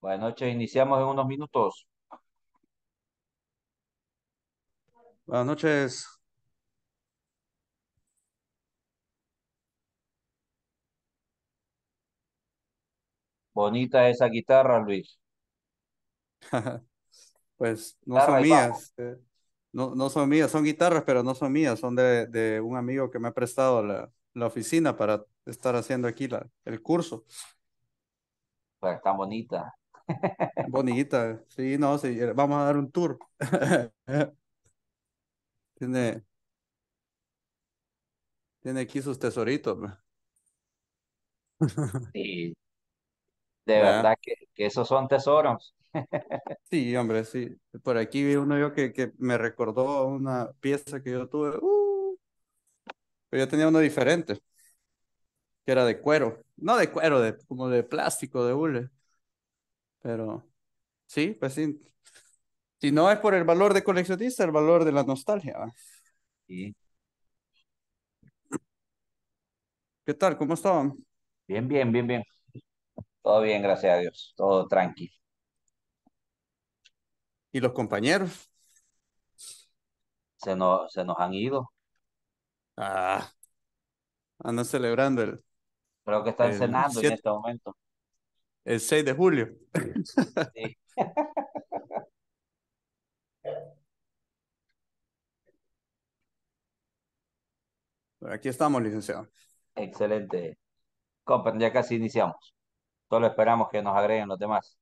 Buenas noches, iniciamos en unos minutos. Buenas noches. Bonita esa guitarra, Luis. pues no son mías. Eh, no, no, son mías, son guitarras, pero no son mías, son de, de un amigo que me ha prestado la, la oficina para estar haciendo aquí el curso. Pues tan bonita. Bonita, sí, no, sí, eh, vamos a dar un tour. tiene, tiene aquí sus tesoritos. Sí, de ¿verdad? que, esos son tesoros. sí, hombre, sí. Por aquí vi uno yo que, que me recordó una pieza que yo tuve. Uh, pero yo tenía uno diferente, que era de cuero. No de cuero, de, como de plástico, de hule. Pero sí, pues sí. Si no es por el valor de coleccionista, el valor de la nostalgia. Sí. ¿Qué tal? ¿Cómo estaban? Bien, bien, bien, bien. Todo bien, gracias a Dios. Todo tranquilo. ¿Y los compañeros? Se nos, se nos han ido. Ah, andan celebrando el. Creo que están cenando en este momento. El 6 de julio. Aquí estamos, licenciado. Excelente. ya casi iniciamos. Solo esperamos que nos agreguen los demás.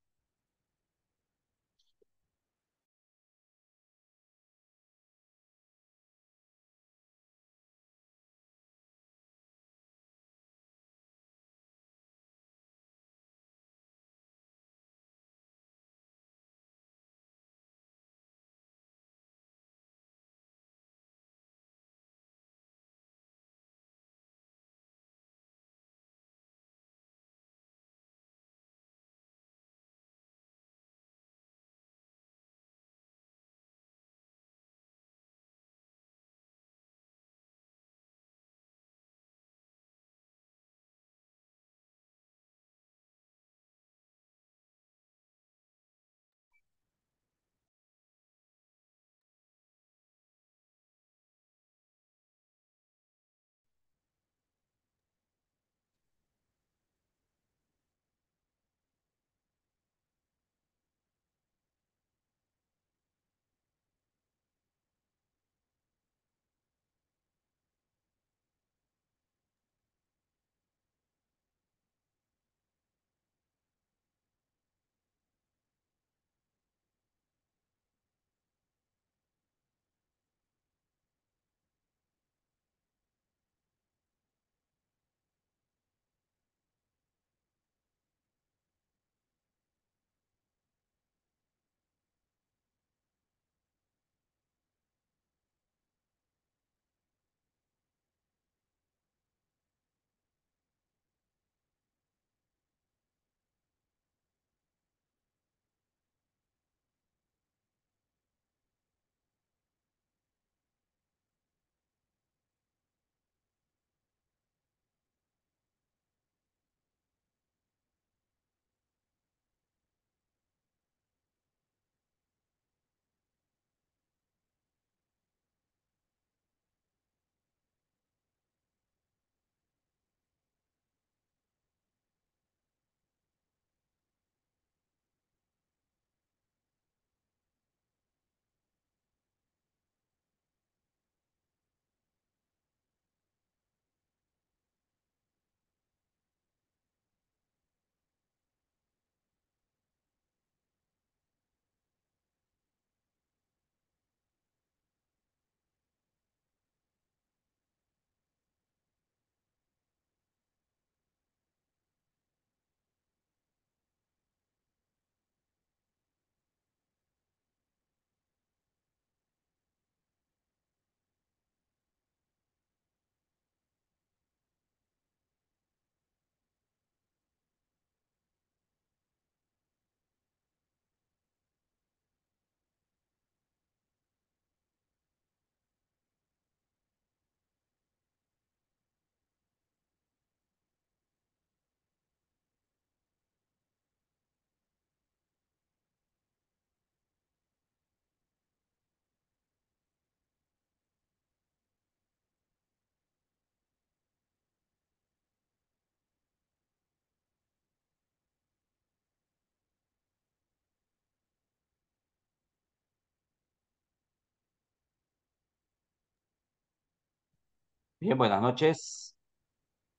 Bien, buenas noches.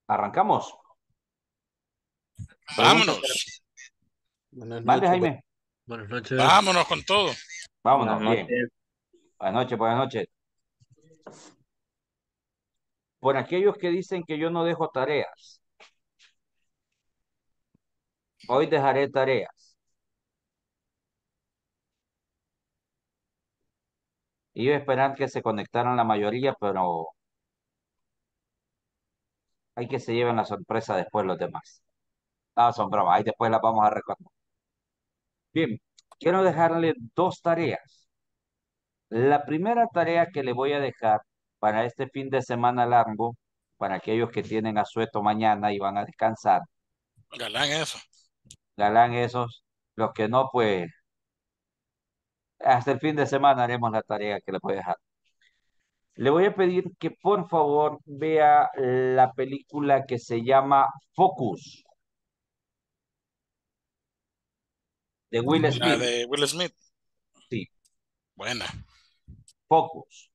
¿Arrancamos? Vámonos. vale, Jaime. Buenas noches. Vámonos con todo. Vámonos, bien. Buenas noches, buenas noches. Por aquellos que dicen que yo no dejo tareas, hoy dejaré tareas. Iba a esperar que se conectaran la mayoría, pero hay que se lleven la sorpresa después los demás. Ah, son bromas, ahí después las vamos a recordar. Bien, quiero dejarle dos tareas. La primera tarea que le voy a dejar para este fin de semana largo, para aquellos que tienen asueto mañana y van a descansar. Galán eso. Galán esos. Los que no, pues, hasta el fin de semana haremos la tarea que les voy a dejar le voy a pedir que por favor vea la película que se llama Focus. De Will Smith. de Will Smith. Sí. Buena. Focus.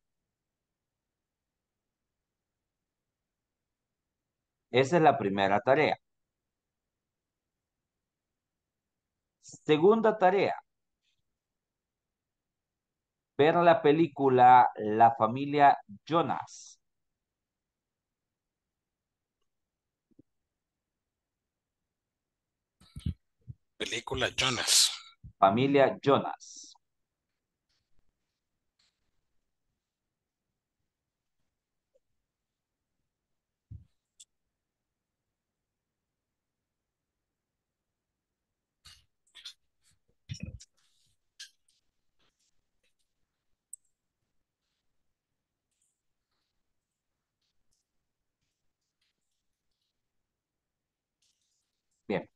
Esa es la primera tarea. Segunda tarea ver la película La familia Jonas. Película Jonas. Familia Jonas.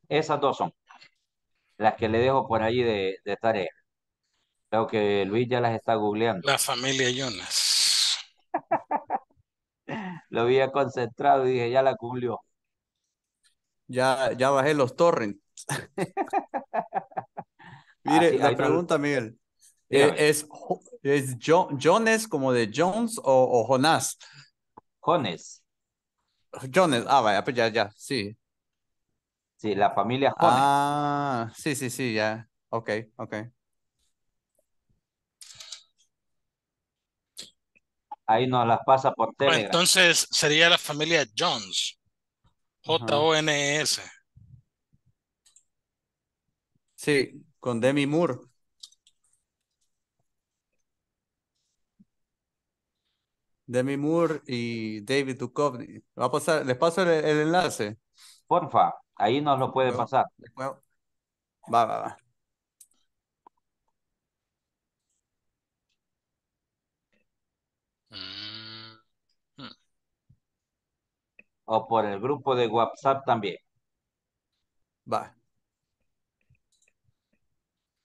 Esas dos son las que le dejo por ahí de, tarea. Creo que Luis ya las está googleando. La familia Jonas. Lo había concentrado y dije, ya la cumplió. Ya, ya bajé los torrents. Mire, la pregunta, Miguel. Eh, ¿Es, es Jones como de Jones o, o Jonás? Jones. Jones, ah, vaya, pues ya, ya, sí. Sí, la familia Jones. Ah, sí, sí, sí, ya. Ok, ok. Ahí nos las pasa por Telegram. entonces sería la familia Jones. J-O-N-E-S. Sí, con Demi Moore. Demi Moore y David Duchovny. a les paso el, el enlace. Porfa. Ahí nos lo puede pasar. Va, va, va. Mm, hmm. O por el grupo de WhatsApp también. Va.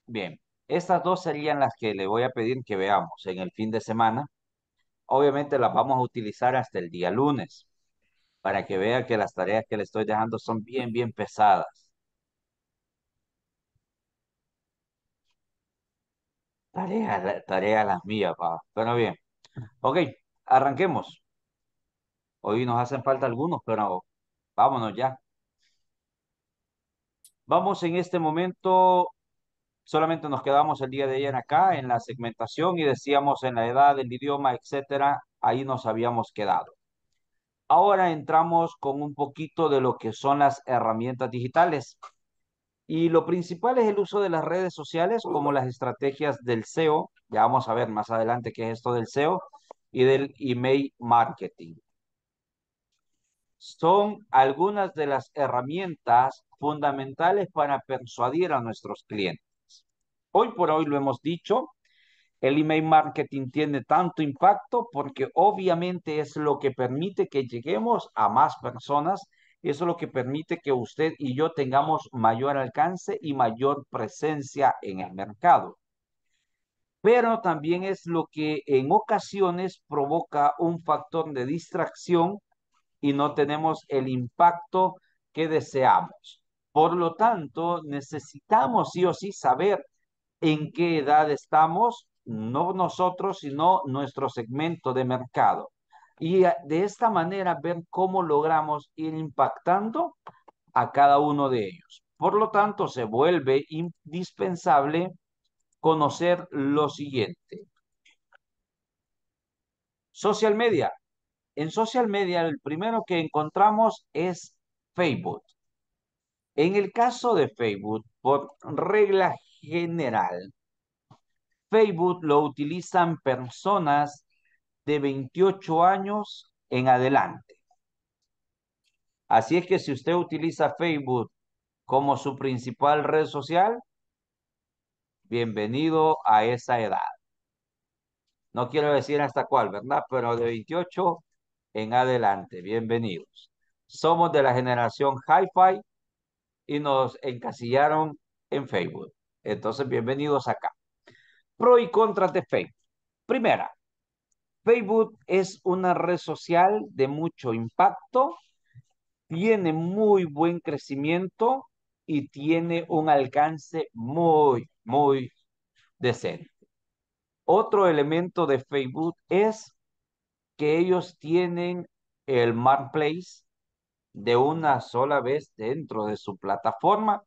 Bien. Estas dos serían las que le voy a pedir que veamos en el fin de semana. Obviamente las vamos a utilizar hasta el día lunes para que vea que las tareas que le estoy dejando son bien, bien pesadas. Tareas, tareas las mías, Pero bien. Ok, arranquemos. Hoy nos hacen falta algunos, pero vámonos ya. Vamos en este momento, solamente nos quedamos el día de ayer acá en la segmentación y decíamos en la edad, el idioma, etcétera, ahí nos habíamos quedado. Ahora entramos con un poquito de lo que son las herramientas digitales. Y lo principal es el uso de las redes sociales como las estrategias del SEO. Ya vamos a ver más adelante qué es esto del SEO y del email marketing. Son algunas de las herramientas fundamentales para persuadir a nuestros clientes. Hoy por hoy lo hemos dicho, el email marketing tiene tanto impacto porque obviamente es lo que permite que lleguemos a más personas. Eso es lo que permite que usted y yo tengamos mayor alcance y mayor presencia en el mercado. Pero también es lo que en ocasiones provoca un factor de distracción y no tenemos el impacto que deseamos. Por lo tanto, necesitamos sí o sí saber en qué edad estamos, no nosotros, sino nuestro segmento de mercado. Y de esta manera ver cómo logramos ir impactando a cada uno de ellos. Por lo tanto, se vuelve indispensable conocer lo siguiente. Social media. En social media, el primero que encontramos es Facebook. En el caso de Facebook, por regla general, Facebook lo utilizan personas de 28 años en adelante. Así es que si usted utiliza Facebook como su principal red social, bienvenido a esa edad. No quiero decir hasta cuál, ¿verdad? Pero de 28 en adelante, bienvenidos. Somos de la generación Hi-Fi y nos encasillaron en Facebook. Entonces, bienvenidos acá. Pro y contras de Facebook. Primera, Facebook es una red social de mucho impacto, tiene muy buen crecimiento y tiene un alcance muy, muy decente. Otro elemento de Facebook es que ellos tienen el marketplace de una sola vez dentro de su plataforma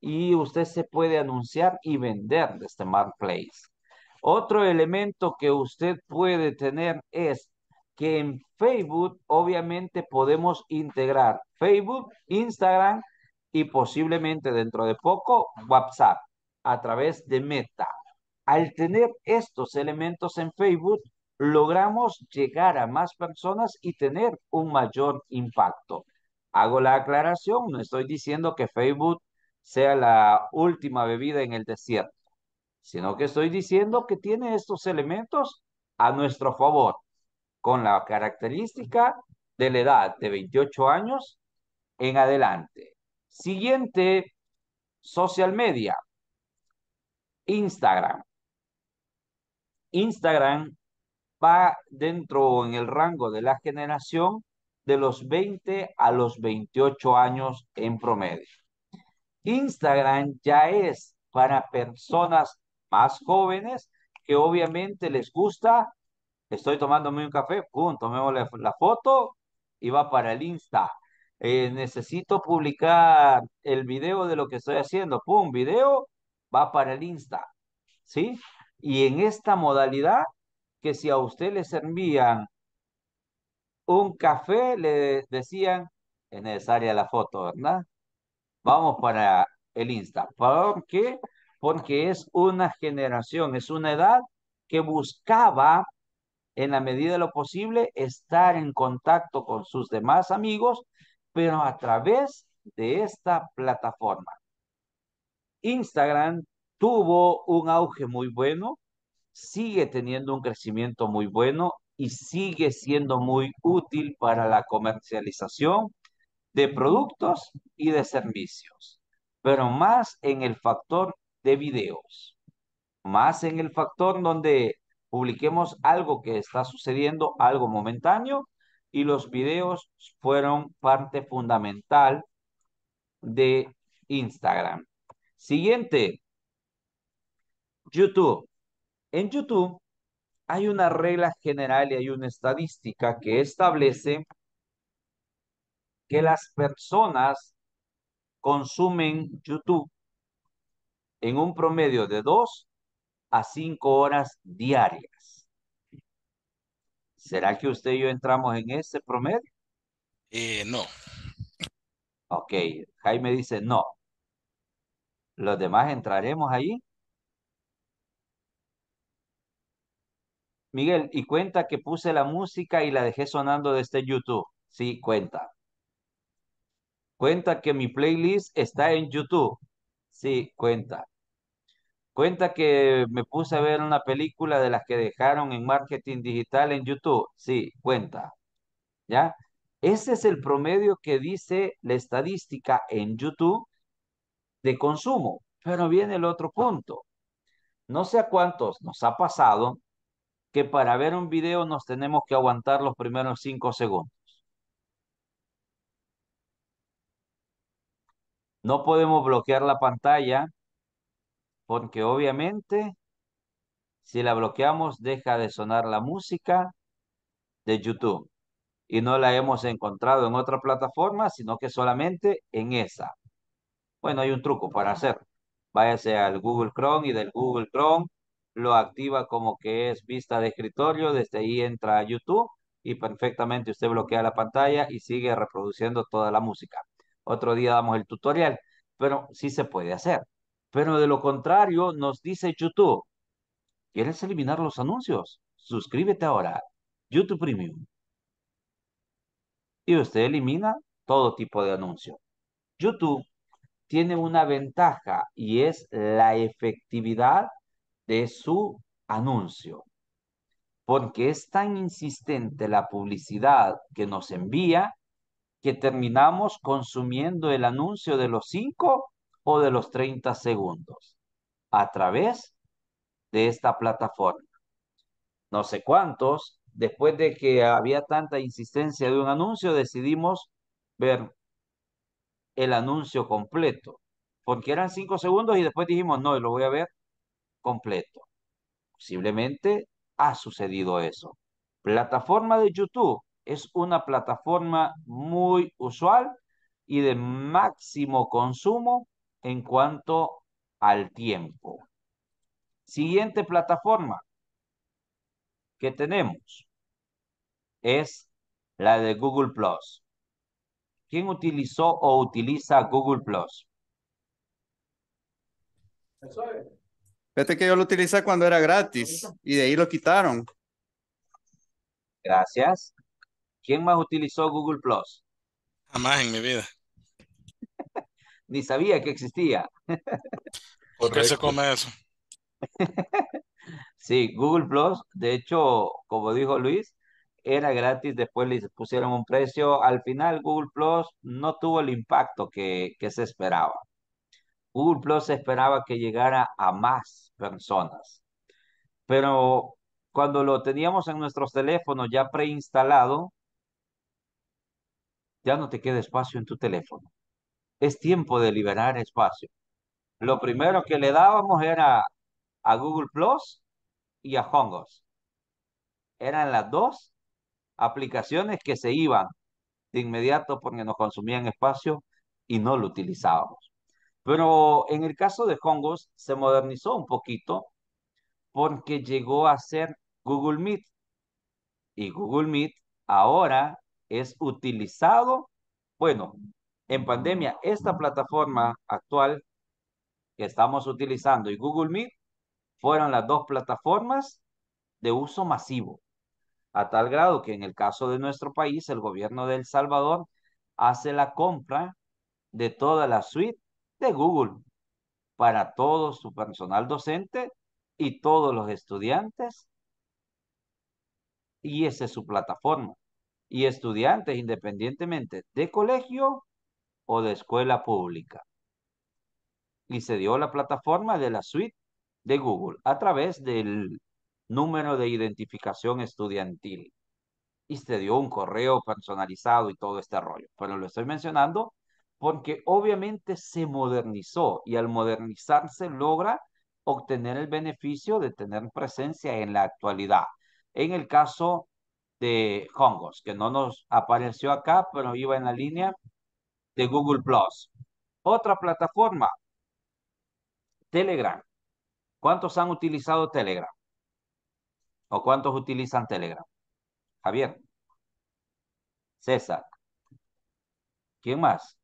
y usted se puede anunciar y vender de este Marketplace. Otro elemento que usted puede tener es que en Facebook obviamente podemos integrar Facebook, Instagram y posiblemente dentro de poco WhatsApp a través de Meta. Al tener estos elementos en Facebook, logramos llegar a más personas y tener un mayor impacto. Hago la aclaración, no estoy diciendo que Facebook sea la última bebida en el desierto, sino que estoy diciendo que tiene estos elementos a nuestro favor, con la característica de la edad de 28 años en adelante. Siguiente, social media, Instagram. Instagram va dentro en el rango de la generación de los 20 a los 28 años en promedio. Instagram ya es para personas más jóvenes que obviamente les gusta, estoy tomándome un café, pum, tomemos la, foto y va para el Insta. Eh, necesito publicar el video de lo que estoy haciendo, pum, video, va para el Insta, ¿sí? Y en esta modalidad, que si a usted le servían un café, le decían, es necesaria la foto, ¿verdad? vamos para el Insta. ¿Por qué? Porque es una generación, es una edad que buscaba, en la medida de lo posible, estar en contacto con sus demás amigos, pero a través de esta plataforma. Instagram tuvo un auge muy bueno, sigue teniendo un crecimiento muy bueno y sigue siendo muy útil para la comercialización de productos y de servicios, pero más en el factor de videos, más en el factor donde publiquemos algo que está sucediendo, algo momentáneo, y los videos fueron parte fundamental de Instagram. Siguiente, YouTube. En YouTube hay una regla general y hay una estadística que establece que las personas consumen YouTube en un promedio de dos a cinco horas diarias. ¿Será que usted y yo entramos en ese promedio? Eh, no. Ok, Jaime dice no. ¿Los demás entraremos ahí? Miguel, y cuenta que puse la música y la dejé sonando desde YouTube. Sí, cuenta. Cuenta que mi playlist está en YouTube. Sí, cuenta. Cuenta que me puse a ver una película de las que dejaron en marketing digital en YouTube. Sí, cuenta. ¿Ya? Ese es el promedio que dice la estadística en YouTube de consumo. Pero viene el otro punto. No sé a cuántos nos ha pasado que para ver un video nos tenemos que aguantar los primeros cinco segundos. No podemos bloquear la pantalla porque obviamente si la bloqueamos deja de sonar la música de YouTube y no la hemos encontrado en otra plataforma, sino que solamente en esa. Bueno, hay un truco para hacer. Váyase al Google Chrome y del Google Chrome lo activa como que es vista de escritorio, desde ahí entra a YouTube y perfectamente usted bloquea la pantalla y sigue reproduciendo toda la música otro día damos el tutorial, pero sí se puede hacer. Pero de lo contrario, nos dice YouTube, ¿quieres eliminar los anuncios? Suscríbete ahora, YouTube Premium. Y usted elimina todo tipo de anuncio. YouTube tiene una ventaja y es la efectividad de su anuncio. Porque es tan insistente la publicidad que nos envía que terminamos consumiendo el anuncio de los 5 o de los 30 segundos a través de esta plataforma. No sé cuántos, después de que había tanta insistencia de un anuncio, decidimos ver el anuncio completo, porque eran 5 segundos y después dijimos, no, lo voy a ver completo. Posiblemente ha sucedido eso. Plataforma de YouTube es una plataforma muy usual y de máximo consumo en cuanto al tiempo. Siguiente plataforma que tenemos es la de Google Plus. ¿Quién utilizó o utiliza Google Plus? Fíjate que yo lo utilicé cuando era gratis y de ahí lo quitaron. Gracias. ¿Quién más utilizó Google Plus? Jamás en mi vida. Ni sabía que existía. ¿Por qué se come eso? sí, Google Plus, de hecho, como dijo Luis, era gratis, después le pusieron un precio. Al final, Google Plus no tuvo el impacto que, que se esperaba. Google Plus esperaba que llegara a más personas. Pero cuando lo teníamos en nuestros teléfonos ya preinstalado, ya no te queda espacio en tu teléfono. Es tiempo de liberar espacio. Lo primero que le dábamos era a Google Plus y a Hongos. Eran las dos aplicaciones que se iban de inmediato porque nos consumían espacio y no lo utilizábamos. Pero en el caso de Hongos se modernizó un poquito porque llegó a ser Google Meet. Y Google Meet ahora es utilizado. Bueno, en pandemia, esta plataforma actual que estamos utilizando y Google Meet fueron las dos plataformas de uso masivo, a tal grado que en el caso de nuestro país, el gobierno de El Salvador hace la compra de toda la suite de Google para todo su personal docente y todos los estudiantes. Y esa es su plataforma y estudiantes independientemente de colegio o de escuela pública. Y se dio la plataforma de la suite de Google a través del número de identificación estudiantil. Y se dio un correo personalizado y todo este rollo. Pero lo estoy mencionando porque obviamente se modernizó y al modernizarse logra obtener el beneficio de tener presencia en la actualidad. En el caso de Hongos, que no nos apareció acá, pero iba en la línea de Google Plus. Otra plataforma, Telegram. ¿Cuántos han utilizado Telegram? ¿O cuántos utilizan Telegram? Javier. César. ¿Quién más?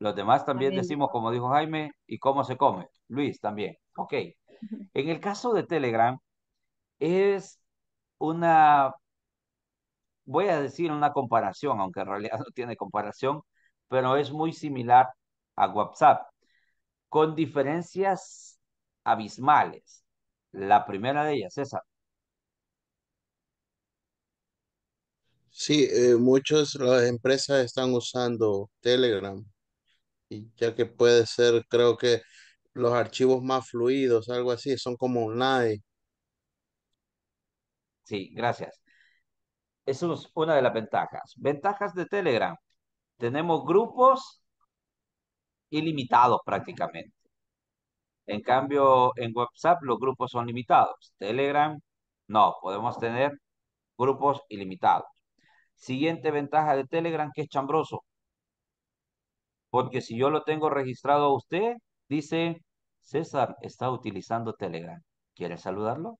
Los demás también, decimos, como dijo Jaime, y cómo se come. Luis también. Ok. En el caso de Telegram, es una, voy a decir una comparación, aunque en realidad no tiene comparación, pero es muy similar a WhatsApp, con diferencias abismales. La primera de ellas, esa Sí, eh, muchas las empresas están usando Telegram, y ya que puede ser, creo que los archivos más fluidos, algo así, son como online. Sí, gracias. Esa es una de las ventajas. Ventajas de Telegram. Tenemos grupos ilimitados prácticamente. En cambio, en WhatsApp los grupos son limitados. Telegram, no, podemos tener grupos ilimitados. Siguiente ventaja de Telegram que es chambroso. Porque si yo lo tengo registrado a usted, dice, César está utilizando Telegram. ¿Quiere saludarlo?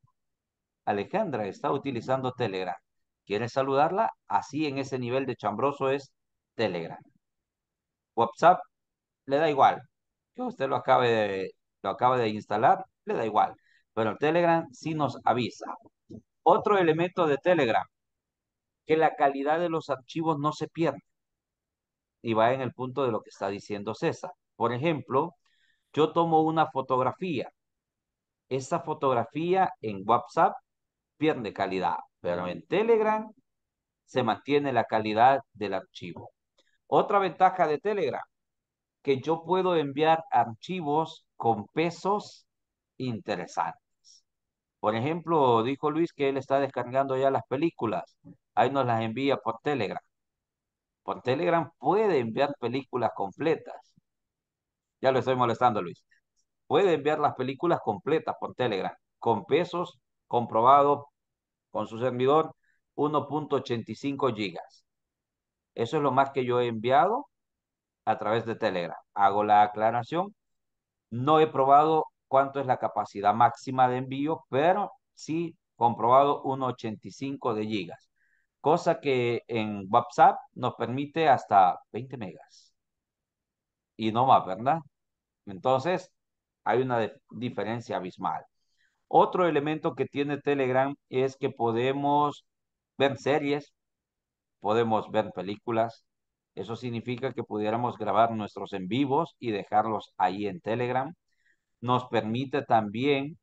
Alejandra está utilizando Telegram. ¿Quiere saludarla? Así en ese nivel de chambroso es Telegram. WhatsApp le da igual. Que usted lo acabe de, lo acabe de instalar, le da igual. Pero el Telegram sí nos avisa. Otro elemento de Telegram, que la calidad de los archivos no se pierde. Y va en el punto de lo que está diciendo César. Por ejemplo, yo tomo una fotografía. Esa fotografía en WhatsApp pierde calidad, pero en Telegram se mantiene la calidad del archivo. Otra ventaja de Telegram, que yo puedo enviar archivos con pesos interesantes. Por ejemplo, dijo Luis que él está descargando ya las películas. Ahí nos las envía por Telegram. Por Telegram puede enviar películas completas. Ya lo estoy molestando, Luis. Puede enviar las películas completas por Telegram, con pesos comprobado con su servidor 1.85 gigas. Eso es lo más que yo he enviado a través de Telegram. Hago la aclaración. No he probado cuánto es la capacidad máxima de envío, pero sí comprobado 1.85 de gigas. Cosa que en WhatsApp nos permite hasta 20 megas. Y no más, ¿verdad? Entonces, hay una diferencia abismal. Otro elemento que tiene Telegram es que podemos ver series, podemos ver películas. Eso significa que pudiéramos grabar nuestros en vivos y dejarlos ahí en Telegram. Nos permite también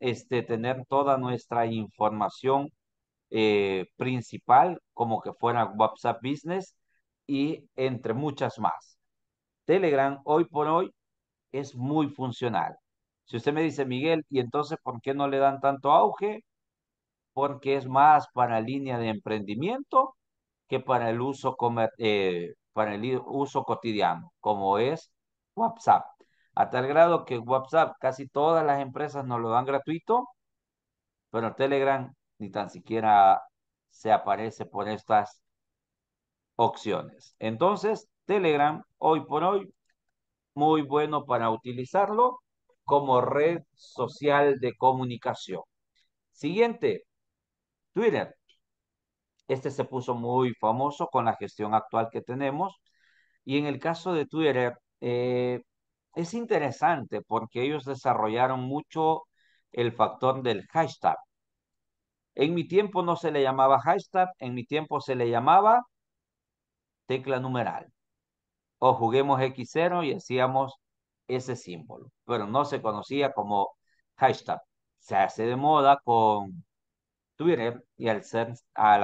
este, tener toda nuestra información eh, principal, como que fuera WhatsApp Business y entre muchas más. Telegram hoy por hoy es muy funcional. Si usted me dice, Miguel, ¿y entonces por qué no le dan tanto auge? Porque es más para línea de emprendimiento que para el uso, eh, para el uso cotidiano, como es WhatsApp. A tal grado que WhatsApp casi todas las empresas nos lo dan gratuito, pero Telegram ni tan siquiera se aparece por estas opciones. Entonces, Telegram, hoy por hoy, muy bueno para utilizarlo como red social de comunicación. Siguiente, Twitter. Este se puso muy famoso con la gestión actual que tenemos. Y en el caso de Twitter, eh, es interesante porque ellos desarrollaron mucho el factor del hashtag. En mi tiempo no se le llamaba hashtag, en mi tiempo se le llamaba tecla numeral. O juguemos X0 y hacíamos ese símbolo, pero no se conocía como hashtag. Se hace de moda con Twitter y al,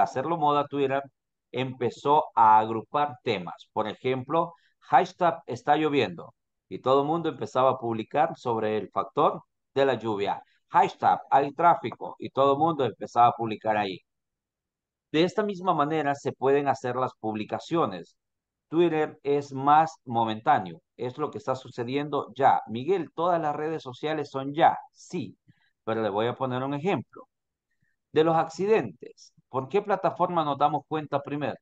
hacerlo moda Twitter empezó a agrupar temas. Por ejemplo, hashtag está lloviendo y todo el mundo empezaba a publicar sobre el factor de la lluvia. Hashtag hay tráfico y todo el mundo empezaba a publicar ahí. De esta misma manera se pueden hacer las publicaciones. Twitter es más momentáneo, es lo que está sucediendo ya. Miguel, todas las redes sociales son ya, sí, pero le voy a poner un ejemplo. De los accidentes, ¿por qué plataforma nos damos cuenta primero?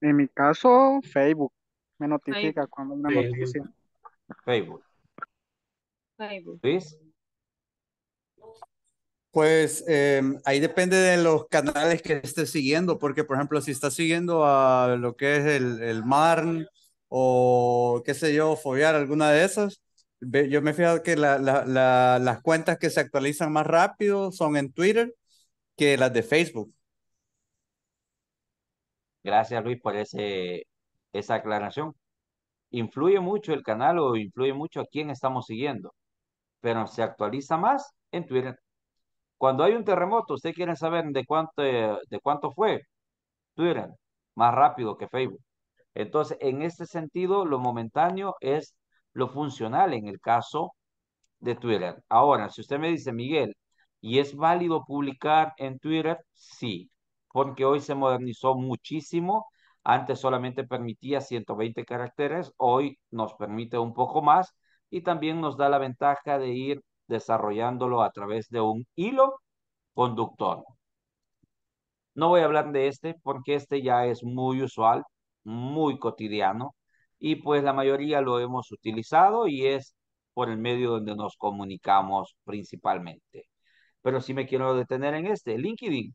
En mi caso, Facebook me notifica cuando una noticia. Facebook. Facebook. Pues em, ahí depende de los canales que estés siguiendo, porque por ejemplo, si estás siguiendo a lo que es el, el Marn o qué sé yo, Fobiar, alguna de esas, yo me he fijado que las cuentas que se actualizan más rápido son en Twitter que las de Facebook. Gracias Luis por esa aclaración. Influye mucho el canal o influye mucho a quién estamos siguiendo, pero se actualiza más en Twitter. Cuando hay un terremoto, usted quiere saber de cuánto, de cuánto fue Twitter, más rápido que Facebook. Entonces, en este sentido, lo momentáneo es lo funcional en el caso de Twitter. Ahora, si usted me dice, Miguel, ¿y es válido publicar en Twitter? Sí, porque hoy se modernizó muchísimo. Antes solamente permitía 120 caracteres, hoy nos permite un poco más y también nos da la ventaja de ir desarrollándolo a través de un hilo conductor. No voy a hablar de este porque este ya es muy usual, muy cotidiano y pues la mayoría lo hemos utilizado y es por el medio donde nos comunicamos principalmente. Pero sí me quiero detener en este, LinkedIn.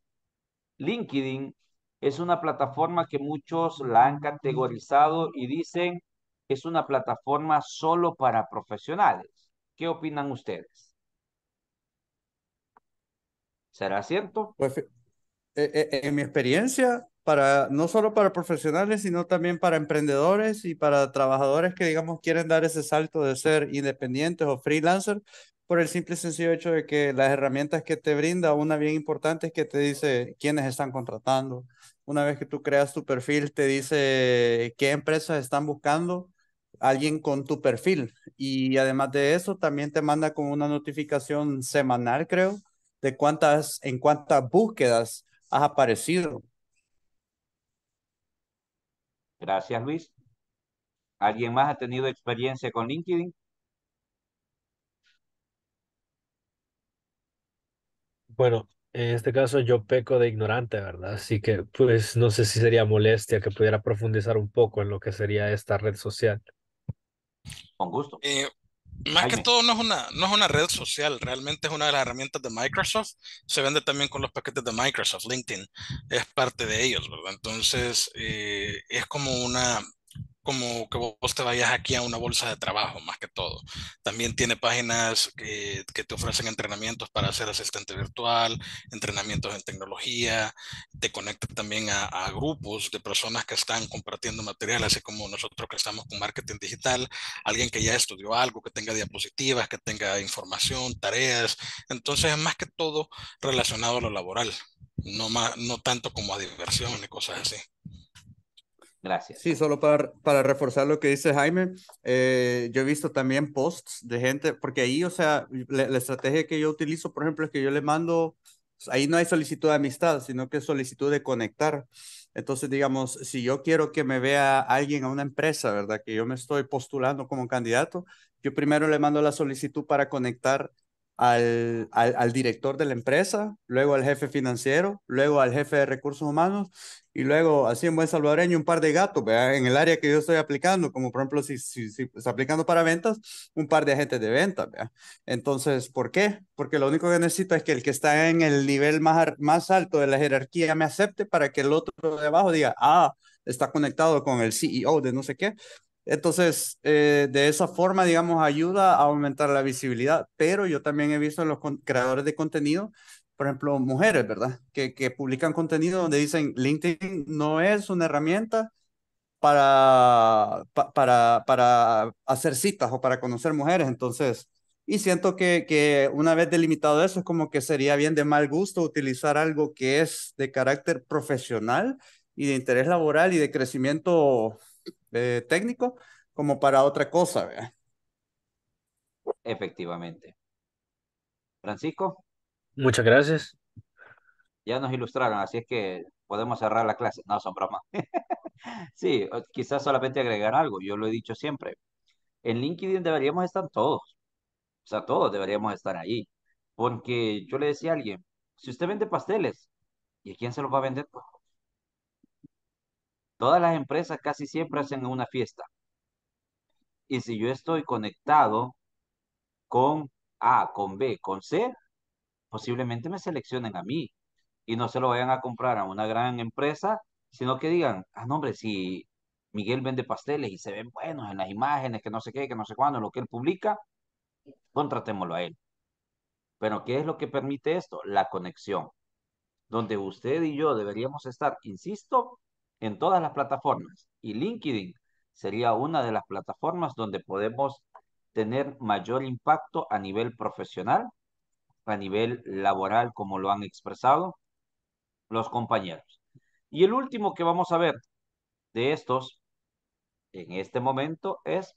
LinkedIn es una plataforma que muchos la han categorizado y dicen es una plataforma solo para profesionales. ¿Qué opinan ustedes? ¿Será cierto? Pues eh, eh, eh, en mi experiencia, para no solo para profesionales, sino también para emprendedores y para trabajadores que, digamos, quieren dar ese salto de ser independientes o freelancer, por el simple y sencillo hecho de que las herramientas que te brinda, una bien importante es que te dice quiénes están contratando. Una vez que tú creas tu perfil, te dice qué empresas están buscando alguien con tu perfil. Y además de eso, también te manda como una notificación semanal, creo, de cuántas, en cuántas búsquedas has aparecido. Gracias, Luis. ¿Alguien más ha tenido experiencia con LinkedIn? Bueno, en este caso yo peco de ignorante, ¿verdad? Así que pues no sé si sería molestia que pudiera profundizar un poco en lo que sería esta red social. Con gusto. Eh, más que todo no es, una, no es una red social, realmente es una de las herramientas de Microsoft. Se vende también con los paquetes de Microsoft, LinkedIn es parte de ellos, ¿verdad? Entonces eh, es como una como que vos te vayas aquí a una bolsa de trabajo, más que todo. También tiene páginas que, te ofrecen entrenamientos para ser asistente virtual, entrenamientos en tecnología, te conecta también a, grupos de personas que están compartiendo material, así como nosotros que estamos con marketing digital, alguien que ya estudió algo, que tenga diapositivas, que tenga información, tareas. Entonces, más que todo relacionado a lo laboral, no, no tanto como a diversión y cosas así. Gracias. Sí, solo para, para reforzar lo que dice Jaime, eh, yo he visto también posts de gente, porque ahí, o sea, la, estrategia que yo utilizo, por ejemplo, es que yo le mando, ahí no hay solicitud de amistad, sino que es solicitud de conectar. Entonces, digamos, si yo quiero que me vea alguien a una empresa, ¿verdad? Que yo me estoy postulando como candidato, yo primero le mando la solicitud para conectar al, al, director de la empresa, luego al jefe financiero, luego al jefe de recursos humanos y luego, así en buen salvadoreño, un par de gatos, vea en el área que yo estoy aplicando, como por ejemplo si, si, si está aplicando para ventas, un par de agentes de ventas. vea, Entonces, ¿por qué? Porque lo único que necesito es que el que está en el nivel más, más alto de la jerarquía me acepte para que el otro de abajo diga, ah, está conectado con el CEO de no sé qué entonces, eh, de esa forma, digamos, ayuda a aumentar la visibilidad, pero yo también he visto en los creadores de contenido, por ejemplo, mujeres, ¿verdad? Que, que publican contenido donde dicen, LinkedIn no es una herramienta para, para, para hacer citas o para conocer mujeres. Entonces, y siento que, que una vez delimitado eso, es como que sería bien de mal gusto utilizar algo que es de carácter profesional y de interés laboral y de crecimiento eh, técnico como para otra cosa. Efectivamente. Francisco. Muchas gracias. Ya nos ilustraron, así es que podemos cerrar la clase. No, son bromas. sí, quizás solamente agregar algo. Yo lo he dicho siempre. En LinkedIn deberíamos estar todos. O sea, todos deberíamos estar ahí. Porque yo le decía a alguien, si usted vende pasteles, ¿y a quién se los va a vender? Todas las empresas casi siempre hacen una fiesta. Y si yo estoy conectado con A, con B, con C, posiblemente me seleccionen a mí y no se lo vayan a comprar a una gran empresa, sino que digan, ah, no, hombre, si Miguel vende pasteles y se ven buenos en las imágenes, que no sé qué, que no sé cuándo, lo que él publica, contratémoslo a él. Pero ¿qué es lo que permite esto? La conexión, donde usted y yo deberíamos estar, insisto, en todas las plataformas y LinkedIn sería una de las plataformas donde podemos tener mayor impacto a nivel profesional, a nivel laboral, como lo han expresado los compañeros. Y el último que vamos a ver de estos en este momento es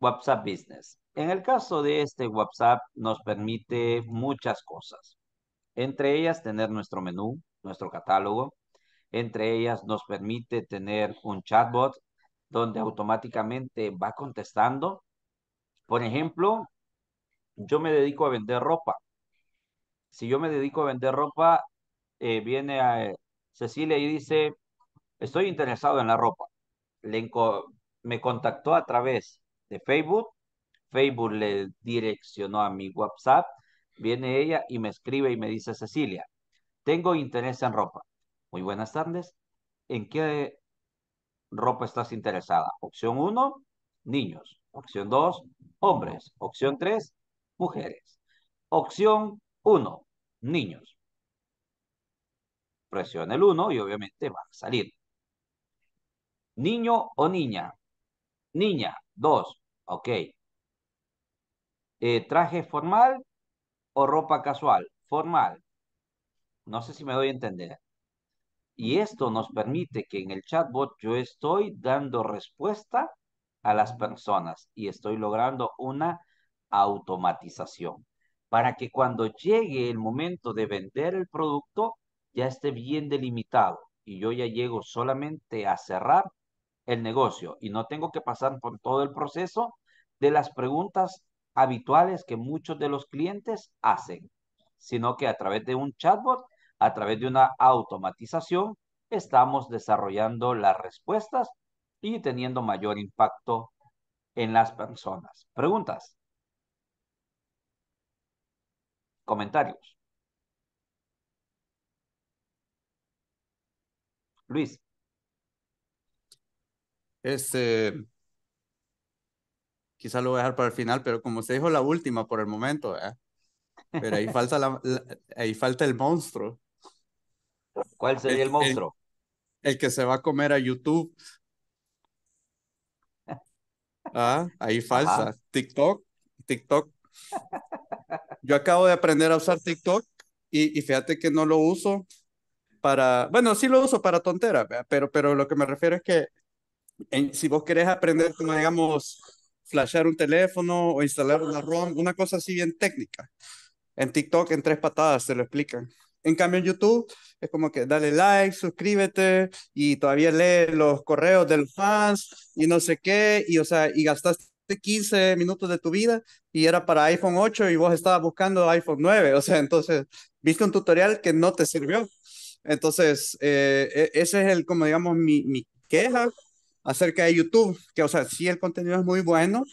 WhatsApp Business. En el caso de este WhatsApp nos permite muchas cosas, entre ellas tener nuestro menú, nuestro catálogo, entre ellas nos permite tener un chatbot donde automáticamente va contestando. Por ejemplo, yo me dedico a vender ropa. Si yo me dedico a vender ropa, eh, viene a eh, Cecilia y dice, estoy interesado en la ropa. Le, me contactó a través de Facebook. Facebook le direccionó a mi WhatsApp. Viene ella y me escribe y me dice, Cecilia, tengo interés en ropa. Muy buenas tardes. ¿En qué ropa estás interesada? Opción 1, niños. Opción 2, hombres. Opción 3, mujeres. Opción 1, niños. Presiona el 1 y obviamente va a salir. Niño o niña. Niña, 2. Ok. Eh, traje formal o ropa casual. Formal. No sé si me doy a entender. Y esto nos permite que en el chatbot yo estoy dando respuesta a las personas y estoy logrando una automatización para que cuando llegue el momento de vender el producto ya esté bien delimitado y yo ya llego solamente a cerrar el negocio y no tengo que pasar por todo el proceso de las preguntas habituales que muchos de los clientes hacen, sino que a través de un chatbot a través de una automatización, estamos desarrollando las respuestas y teniendo mayor impacto en las personas. Preguntas. Comentarios. Luis. Este, quizá lo voy a dejar para el final, pero como se dijo la última por el momento, ¿eh? pero ahí falta, la, ahí falta el monstruo. ¿Cuál sería el, monstruo? El, que se va a comer a YouTube. Ah, ahí falsa. TikTok, TikTok. Yo acabo de aprender a usar TikTok y, fíjate que no lo uso para, bueno, sí lo uso para tontera, pero, pero lo que me refiero es que si vos querés aprender, como digamos, flashear un teléfono o instalar una ROM, una cosa así bien técnica, en TikTok en tres patadas te lo explican. En cambio, en YouTube es como que dale like, suscríbete y todavía lee los correos de los fans y no sé qué, y o sea, y gastaste 15 minutos de tu vida y era para iPhone 8 y vos estabas buscando iPhone 9, o sea, entonces viste un tutorial que no te sirvió. Entonces, eh, e, ese es el, como digamos, mi, mi queja acerca de YouTube, que o sea, sí el contenido es muy bueno,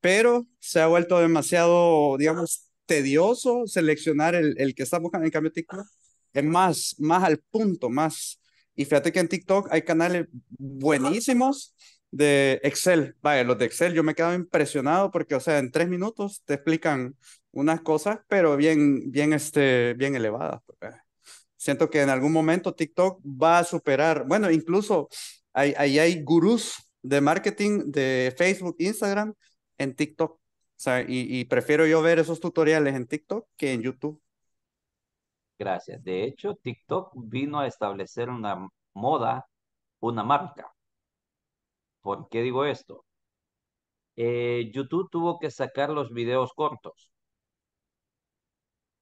pero se ha vuelto demasiado, digamos, tedioso seleccionar el, el que está buscando. En cambio, TikTok es ah. más, más al punto, más. Y fíjate que en TikTok hay canales buenísimos de Excel. Vaya, los de Excel yo me quedado impresionado porque, o sea, en tres minutos te explican unas cosas, pero bien, bien, este, bien elevadas. Pues, Siento que en algún momento TikTok va a superar, bueno, incluso ahí hay, hay gurús de marketing de Facebook, Instagram, en TikTok y, prefiero yo ver esos tutoriales en TikTok que en YouTube. Gracias. De hecho, TikTok vino a establecer una moda, una marca. ¿Por qué digo esto? Eh, YouTube tuvo que sacar los videos cortos.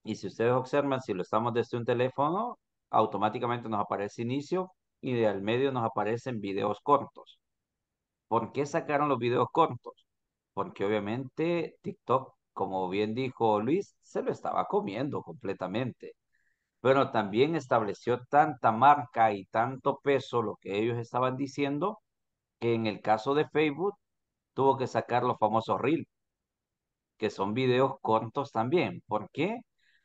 Y si ustedes observan, si lo estamos desde un teléfono, automáticamente nos aparece inicio y de al medio nos aparecen videos cortos. ¿Por qué sacaron los videos cortos? porque obviamente TikTok, como bien dijo Luis, se lo estaba comiendo completamente. Pero también estableció tanta marca y tanto peso lo que ellos estaban diciendo, que en el caso de Facebook tuvo que sacar los famosos Reels, que son videos cortos también. ¿Por qué?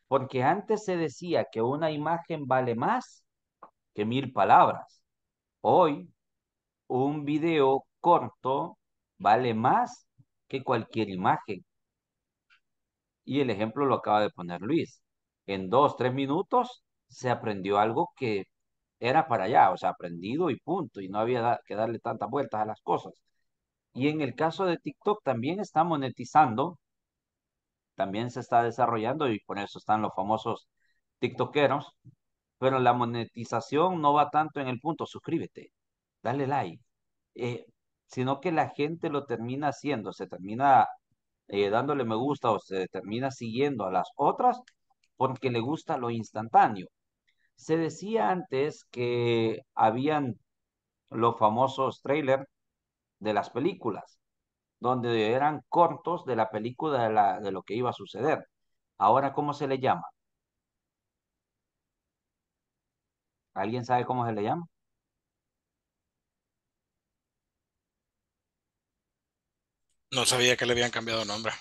Porque antes se decía que una imagen vale más que mil palabras. Hoy, un video corto vale más que cualquier imagen. Y el ejemplo lo acaba de poner Luis. En dos, tres minutos se aprendió algo que era para allá, o sea, aprendido y punto, y no había que darle tantas vueltas a las cosas. Y en el caso de TikTok también está monetizando, también se está desarrollando y por eso están los famosos TikTokeros, pero la monetización no va tanto en el punto, suscríbete, dale like, eh, sino que la gente lo termina haciendo, se termina eh, dándole me gusta o se termina siguiendo a las otras porque le gusta lo instantáneo. Se decía antes que habían los famosos trailers de las películas, donde eran cortos de la película de, de lo que iba a suceder. Ahora, ¿cómo se le llama? ¿Alguien sabe cómo se le llama? No sabía que le habían cambiado nombre.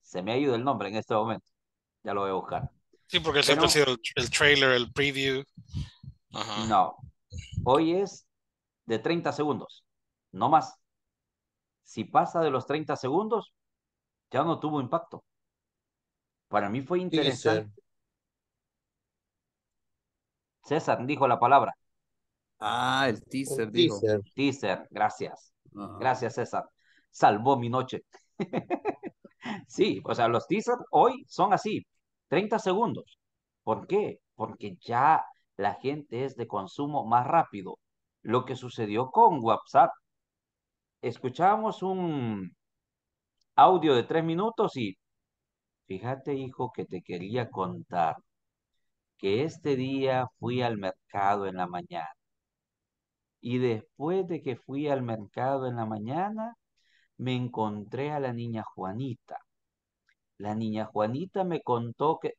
Se me ha ido el nombre en este momento. Ya lo voy a buscar. Sí, porque siempre ha sido el, trailer, el preview. No. Hoy es de 30 segundos. No más. Si pasa de los 30 segundos, ya no tuvo impacto. Para mí fue interesante. César dijo la palabra. Ah, el teaser, dijo. teaser, gracias. Gracias, César. Salvó mi noche. sí, o sea, los teasers hoy son así, 30 segundos. ¿Por qué? Porque ya la gente es de consumo más rápido. Lo que sucedió con WhatsApp. Escuchábamos un audio de tres minutos y fíjate, hijo, que te quería contar que este día fui al mercado en la mañana y después de que fui al mercado en la mañana, me encontré a la niña Juanita. La niña Juanita me contó que,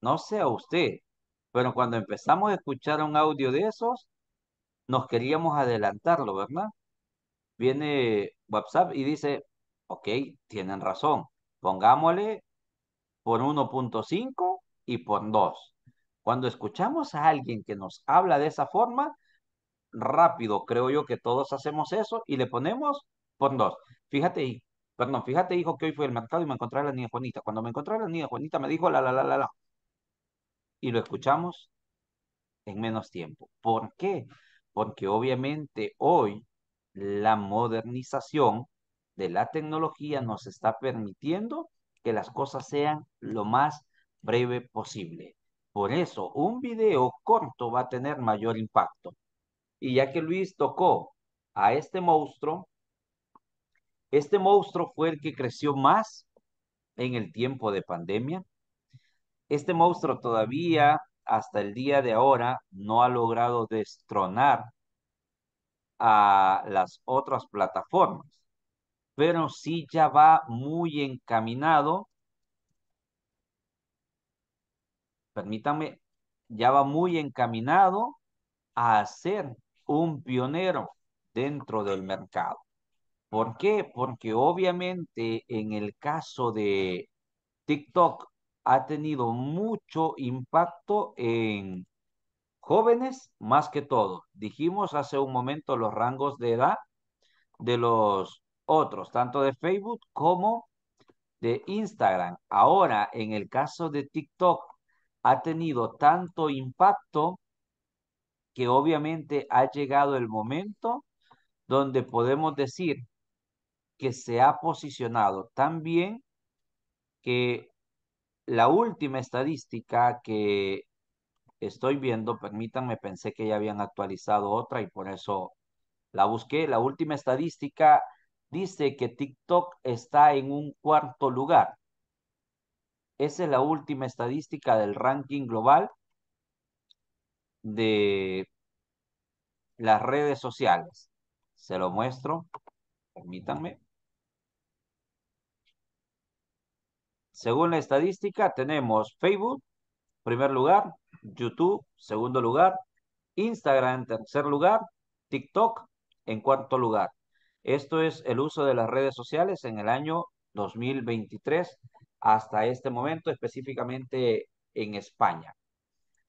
no sé a usted, pero cuando empezamos a escuchar un audio de esos, nos queríamos adelantarlo, ¿verdad? Viene WhatsApp y dice, ok, tienen razón, pongámosle por 1.5 y por 2. Cuando escuchamos a alguien que nos habla de esa forma, rápido, creo yo que todos hacemos eso y le ponemos por dos. Fíjate, perdón, fíjate, hijo, que hoy fui al mercado y me encontré a la niña Juanita. Cuando me encontré a la niña Juanita me dijo la, la, la, la, la. Y lo escuchamos en menos tiempo. ¿Por qué? Porque obviamente hoy la modernización de la tecnología nos está permitiendo que las cosas sean lo más breve posible. Por eso, un video corto va a tener mayor impacto. Y ya que Luis tocó a este monstruo, este monstruo fue el que creció más en el tiempo de pandemia. Este monstruo todavía, hasta el día de ahora, no ha logrado destronar a las otras plataformas, pero sí ya va muy encaminado. Permítanme, ya va muy encaminado a hacer un pionero dentro del mercado. ¿Por qué? Porque obviamente en el caso de TikTok ha tenido mucho impacto en jóvenes más que todo. Dijimos hace un momento los rangos de edad de los otros, tanto de Facebook como de Instagram. Ahora, en el caso de TikTok, ha tenido tanto impacto que obviamente ha llegado el momento donde podemos decir que se ha posicionado tan bien que la última estadística que estoy viendo, permítanme, pensé que ya habían actualizado otra y por eso la busqué. La última estadística dice que TikTok está en un cuarto lugar. Esa es la última estadística del ranking global de las redes sociales. Se lo muestro, permítanme. Según la estadística, tenemos Facebook, primer lugar, YouTube, segundo lugar, Instagram tercer lugar, TikTok en cuarto lugar. Esto es el uso de las redes sociales en el año 2023 hasta este momento, específicamente en España.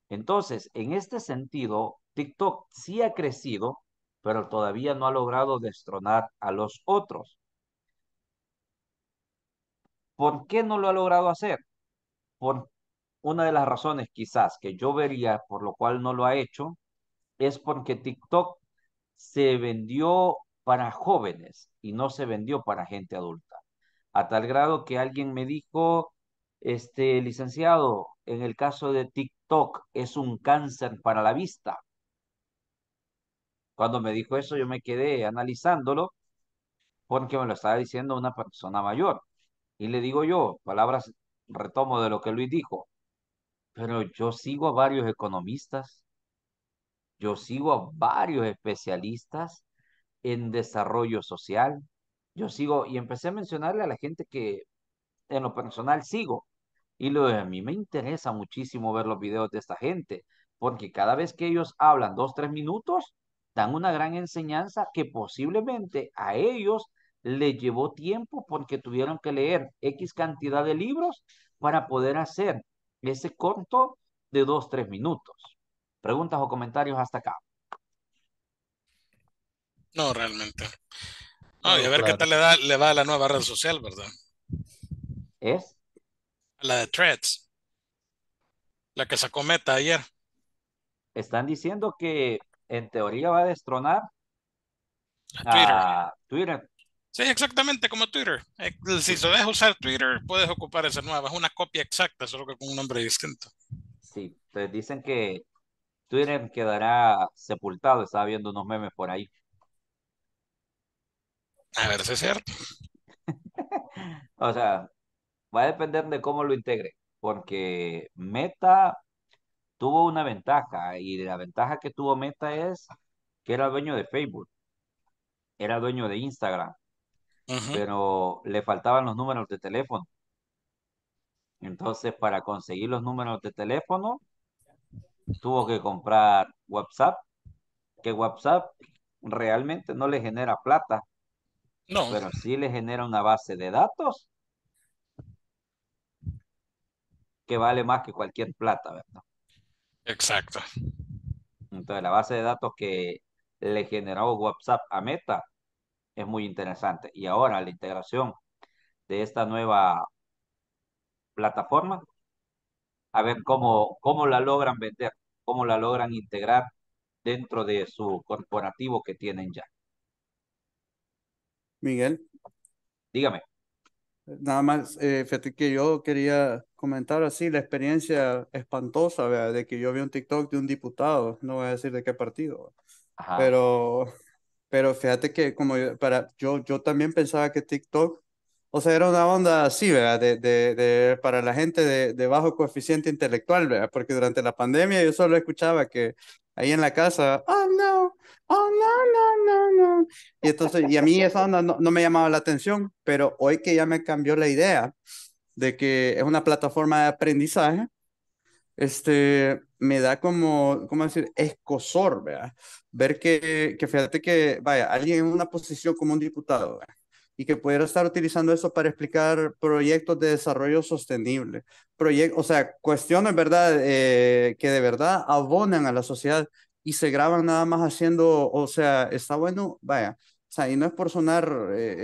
Entonces, en este sentido, TikTok sí ha crecido, pero todavía no ha logrado destronar a los otros. ¿Por qué no lo ha logrado hacer? Por una de las razones quizás que yo vería por lo cual no lo ha hecho es porque TikTok se vendió para jóvenes y no se vendió para gente adulta. A tal grado que alguien me dijo, este licenciado, en el caso de TikTok es un cáncer para la vista. Cuando me dijo eso, yo me quedé analizándolo porque me lo estaba diciendo una persona mayor. Y le digo yo, palabras retomo de lo que Luis dijo, pero yo sigo a varios economistas, yo sigo a varios especialistas en desarrollo social, yo sigo, y empecé a mencionarle a la gente que en lo personal sigo, y a mí me interesa muchísimo ver los videos de esta gente, porque cada vez que ellos hablan dos, tres minutos, dan una gran enseñanza que posiblemente a ellos les llevó tiempo porque tuvieron que leer X cantidad de libros para poder hacer ese corto de dos, tres minutos. Preguntas o comentarios hasta acá. No, realmente. a ver qué tal le, le va a la nueva red social, ¿verdad? ¿Es? la de Threads. La que sacó Meta ayer. Están diciendo que en teoría va a destronar a Twitter. Sí, exactamente como Twitter. Eh, si se deja usar Twitter, puedes ocupar esa nueva. Es una copia exacta, solo que con un nombre distinto. Sí, te dicen que Twitter quedará sepultado. Estaba viendo unos memes por ahí. A ver si es cierto. o sea, va a depender de cómo lo integre, porque Meta tuvo una ventaja y la ventaja que tuvo Meta es que era dueño de Facebook, era dueño de Instagram, pero le faltaban los números de teléfono. Entonces, para conseguir los números de teléfono, tuvo que comprar WhatsApp, que WhatsApp realmente no le genera plata, no. pero sí le genera una base de datos que vale más que cualquier plata, ¿verdad? Exacto. Entonces, la base de datos que le generó WhatsApp a Meta es muy interesante. Y ahora la integración de esta nueva plataforma, a ver cómo, cómo la logran vender, cómo la logran integrar dentro de su corporativo que tienen ya. Miguel. Dígame. Nada más, eh, fíjate que yo quería comentar así la experiencia espantosa, De que yo vi un TikTok de un diputado, no voy a decir de qué partido, pero pero fíjate que como yo, para, yo, yo también pensaba que TikTok, o sea, era una onda así, ¿verdad? De, de, para la gente de, de, bajo coeficiente intelectual, ¿verdad? Porque durante la pandemia yo solo escuchaba que ahí en la casa, oh no, Oh, y entonces, y a mí esa onda no, me llamaba la atención, pero hoy que ya me cambió la idea de que es una plataforma de aprendizaje, este, me da como, ¿cómo decir? Escosor, ¿verdad? Ver que, que fíjate que, vaya, alguien en una posición como un diputado, y que pudiera estar utilizando eso para explicar proyectos de desarrollo sostenible, proyectos, o sea, cuestiones, ¿verdad?, eh, que de verdad abonan a la sociedad y se graban nada más haciendo, o sea, está bueno, vaya, o sea, y no es por sonar eh,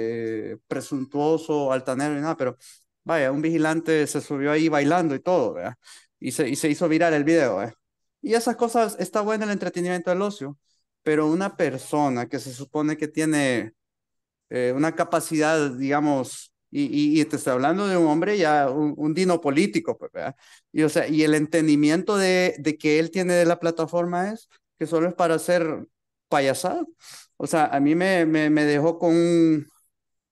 eh, presuntuoso, altanero y nada, pero vaya, un vigilante se subió ahí bailando y todo, ¿verdad? Y se, y se hizo virar el video, ¿verdad? Y esas cosas, está bueno el entretenimiento del ocio, pero una persona que se supone que tiene eh, una capacidad, digamos, y, y, te estoy hablando de un hombre ya, un, dino político, pues, ¿verdad? Y, o sea, y el entendimiento de, de que él tiene de la plataforma es, que solo es para hacer payasado. O sea, a mí me, me, dejó con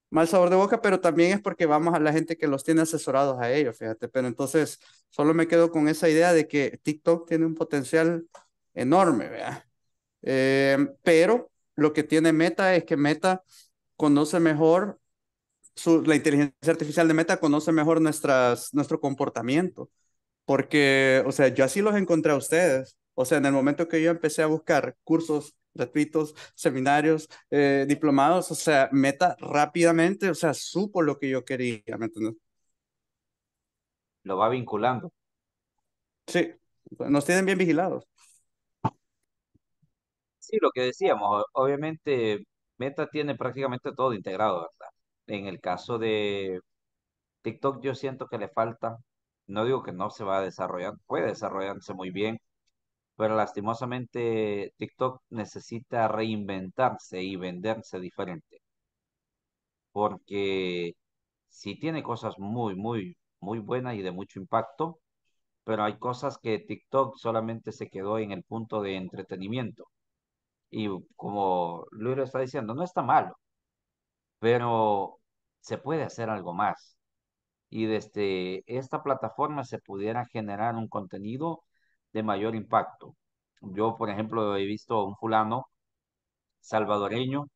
mal sabor de boca, pero también es porque vamos a la gente que los tiene asesorados a ellos, fíjate. Pero entonces, solo me quedo con esa idea de que TikTok tiene un potencial enorme, ¿verdad? Eh, pero lo que tiene Meta es que Meta conoce mejor, su, la inteligencia artificial de Meta conoce mejor nuestras, nuestro comportamiento. Porque, o sea, yo así los encontré a ustedes. O sea, en el momento que yo empecé a buscar cursos gratuitos, seminarios, eh, diplomados, o sea, Meta rápidamente, o sea, supo lo que yo quería, ¿me entiendes? Lo va vinculando. Sí, nos tienen bien vigilados. Sí, lo que decíamos, obviamente Meta tiene prácticamente todo integrado, ¿verdad? En el caso de TikTok yo siento que le falta, no digo que no se va a desarrollar, puede desarrollarse muy bien, pero lastimosamente TikTok necesita reinventarse y venderse diferente. Porque si tiene cosas muy, muy, muy buenas y de mucho impacto, pero hay cosas que TikTok solamente se quedó en el punto de entretenimiento. Y como Luis lo está diciendo, no está malo, pero se puede hacer algo más. Y desde esta plataforma se pudiera generar un contenido de mayor impacto. Yo, por ejemplo, he visto un fulano salvadoreño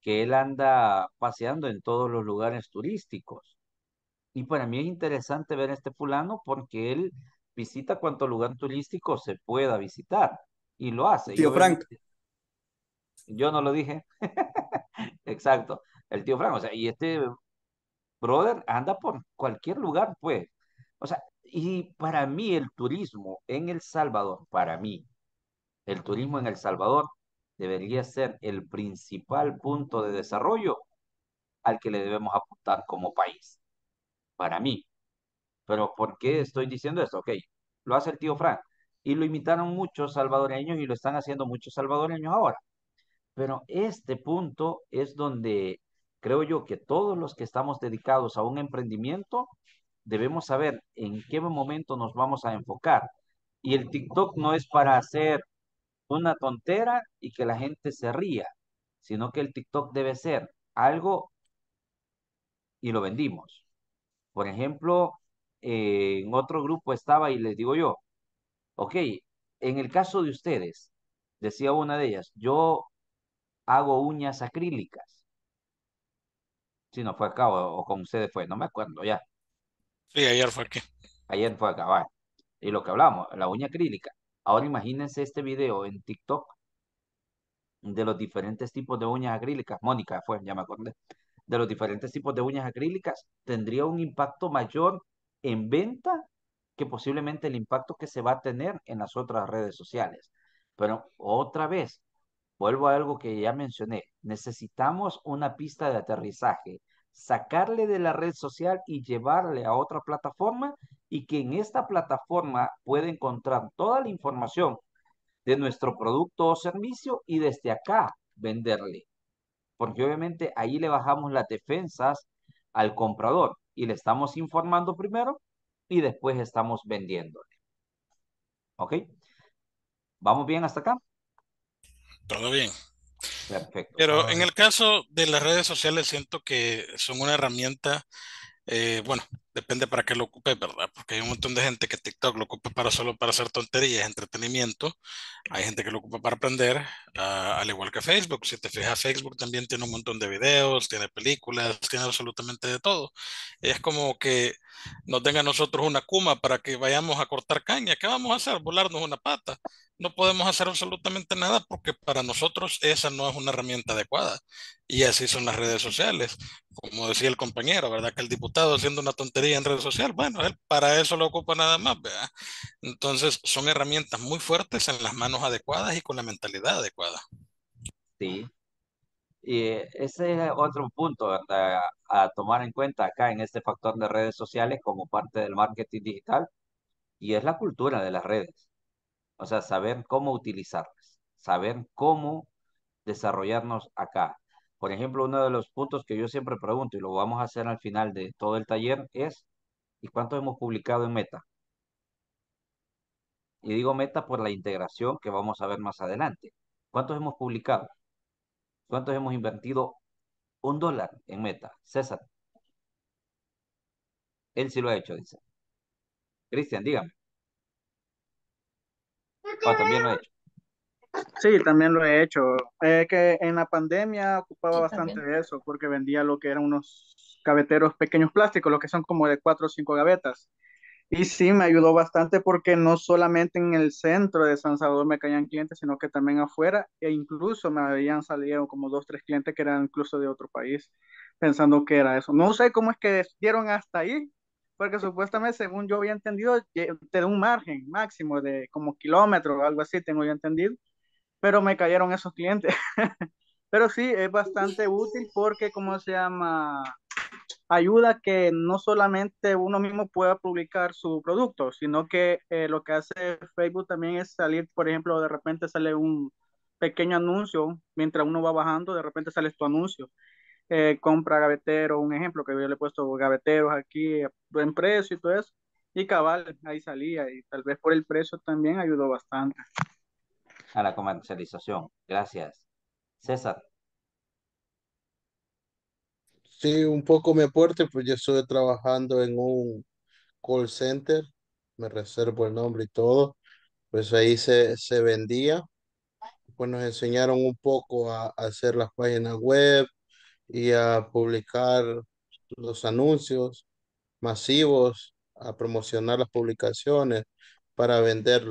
que él anda paseando en todos los lugares turísticos. Y para mí es interesante ver a este fulano porque él visita cuanto lugar turístico se pueda visitar y lo hace. Tío yo, Frank. Yo no lo dije. Exacto, el tío Frank. O sea, y este brother anda por cualquier lugar, pues. O sea, y para mí el turismo en El Salvador, para mí, el turismo en El Salvador debería ser el principal punto de desarrollo al que le debemos apuntar como país. Para mí. Pero ¿por qué estoy diciendo esto? Ok, lo hace el tío Frank. Y lo imitaron muchos salvadoreños y lo están haciendo muchos salvadoreños ahora. Pero este punto es donde creo yo que todos los que estamos dedicados a un emprendimiento debemos saber en qué momento nos vamos a enfocar. Y el TikTok no es para hacer una tontera y que la gente se ría, sino que el TikTok debe ser algo y lo vendimos. Por ejemplo, eh, en otro grupo estaba y les digo yo, ok, en el caso de ustedes, decía una de ellas, yo hago uñas acrílicas. Si no fue acá o con ustedes fue, no me acuerdo ya. Sí, ayer fue aquí. Ayer fue acá, Y lo que hablamos, la uña acrílica. Ahora imagínense este video en TikTok de los diferentes tipos de uñas acrílicas. Mónica fue, ya me acordé. De los diferentes tipos de uñas acrílicas, tendría un impacto mayor en venta que posiblemente el impacto que se va a tener en las otras redes sociales. Pero otra vez, vuelvo a algo que ya mencioné, necesitamos una pista de aterrizaje sacarle de la red social y llevarle a otra plataforma y que en esta plataforma puede encontrar toda la información de nuestro producto o servicio y desde acá venderle. Porque obviamente ahí le bajamos las defensas al comprador y le estamos informando primero y después estamos vendiéndole. ¿Ok? ¿Vamos bien hasta acá? Todo bien. Perfecto. Pero en el caso de las redes sociales siento que son una herramienta, eh, bueno, depende para qué lo ocupe, ¿verdad? Porque hay un montón de gente que TikTok lo ocupa para solo para hacer tonterías, entretenimiento, hay gente que lo ocupa para aprender, ah, al igual que Facebook. Si te fijas, Facebook también tiene un montón de videos, tiene películas, tiene absolutamente de todo. Es como que no tenga nosotros una cuma para que vayamos a cortar caña. ¿Qué vamos a hacer? Volarnos una pata. No podemos hacer absolutamente nada porque para nosotros esa no es una herramienta adecuada. Y así son las redes sociales. Como decía el compañero, ¿verdad? Que el diputado haciendo una tontería en redes sociales, bueno, él para eso lo ocupa nada más, ¿verdad? Entonces son herramientas muy fuertes en las manos adecuadas y con la mentalidad adecuada. Sí, y ese es otro punto a tomar en cuenta acá en este factor de redes sociales como parte del marketing digital y es la cultura de las redes. O sea, saber cómo utilizarlas, saber cómo desarrollarnos acá. Por ejemplo, uno de los puntos que yo siempre pregunto y lo vamos a hacer al final de todo el taller es, ¿y cuánto hemos publicado en Meta? Y digo Meta por la integración que vamos a ver más adelante. ¿Cuántos hemos publicado? ¿Cuántos hemos invertido un dólar en Meta? César. Él sí lo ha hecho, dice. Cristian, dígame. Ah, también lo ha hecho? Sí, también lo he hecho. Es eh, que en la pandemia ocupaba bastante de eso, porque vendía lo que eran unos cabeteros pequeños plásticos, lo que son como de cuatro o cinco gavetas. Y sí, me ayudó bastante porque no solamente en el centro de San Salvador me caían clientes, sino que también afuera e incluso me habían salido como dos, tres clientes que eran incluso de otro país, pensando que era eso. No sé cómo es que dieron hasta ahí, porque supuestamente, según yo había entendido, eh, te da un margen máximo de como kilómetro o algo así, tengo yo entendido, pero me cayeron esos clientes. pero sí, es bastante útil porque, ¿cómo se llama? ayuda que no solamente uno mismo pueda publicar su producto, sino que eh, lo que hace Facebook también es salir, por ejemplo, de repente sale un pequeño anuncio, mientras uno va bajando, de repente sale tu anuncio. Eh, compra gavetero, un ejemplo que yo le he puesto gaveteros aquí, eh, buen precio y todo eso. Y cabal, ahí salía y tal vez por el precio también ayudó bastante. A la comercialización, gracias. César. Sí, un poco me aporte, pues yo estuve trabajando en un call center, me reservo el nombre y todo, pues ahí se, se vendía, pues nos enseñaron un poco a, hacer las páginas web y a publicar los anuncios masivos, a promocionar las publicaciones para vender,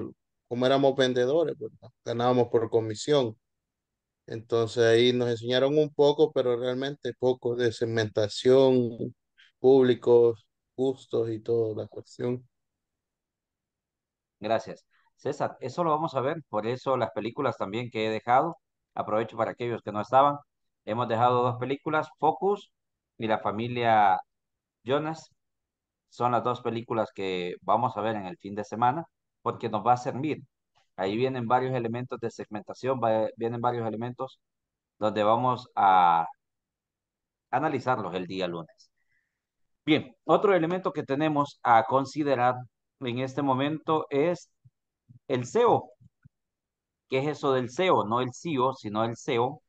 como éramos vendedores, ganábamos por comisión. Entonces ahí nos enseñaron un poco, pero realmente poco de segmentación, públicos, gustos y toda la cuestión. Gracias. César, eso lo vamos a ver, por eso las películas también que he dejado, aprovecho para aquellos que no estaban, hemos dejado dos películas, Focus y la familia Jonas, son las dos películas que vamos a ver en el fin de semana, porque nos va a servir Ahí vienen varios elementos de segmentación, vienen varios elementos donde vamos a analizarlos el día lunes. Bien, otro elemento que tenemos a considerar en este momento es el SEO. ¿Qué es eso del SEO? No el SEO, sino el SEO.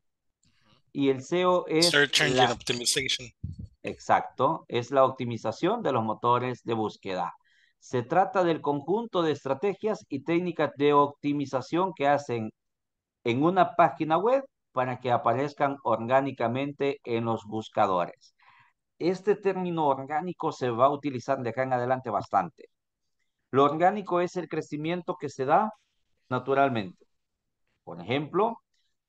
Y el SEO es... Search Engine Optimization. Exacto, es la optimización de los motores de búsqueda. Se trata del conjunto de estrategias y técnicas de optimización que hacen en una página web para que aparezcan orgánicamente en los buscadores. Este término orgánico se va a utilizar de acá en adelante bastante. Lo orgánico es el crecimiento que se da naturalmente. Por ejemplo,